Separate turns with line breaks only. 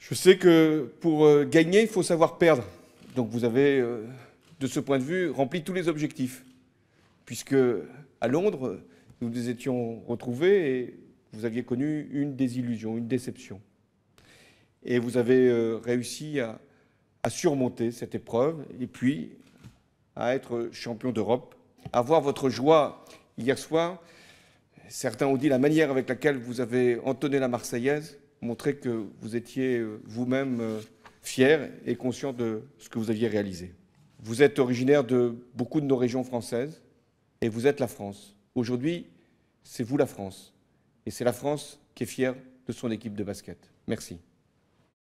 Je sais que pour euh, gagner, il faut savoir perdre. Donc vous avez, euh, de ce point de vue, rempli tous les objectifs. Puisque à Londres, nous nous étions retrouvés et vous aviez connu une désillusion, une déception. Et vous avez euh, réussi à, surmonter cette épreuve et puis à être champion d'Europe. Avoir votre joie hier soir, certains ont dit la manière avec laquelle vous avez entonné la Marseillaise, montrer que vous étiez euh, vous-même euh, fier et conscient de ce que vous aviez réalisé. Vous êtes originaire de beaucoup de nos régions françaises et vous êtes la France. Aujourd'hui, c'est vous la France. Et c'est la France qui est fière de son équipe de basket. Merci.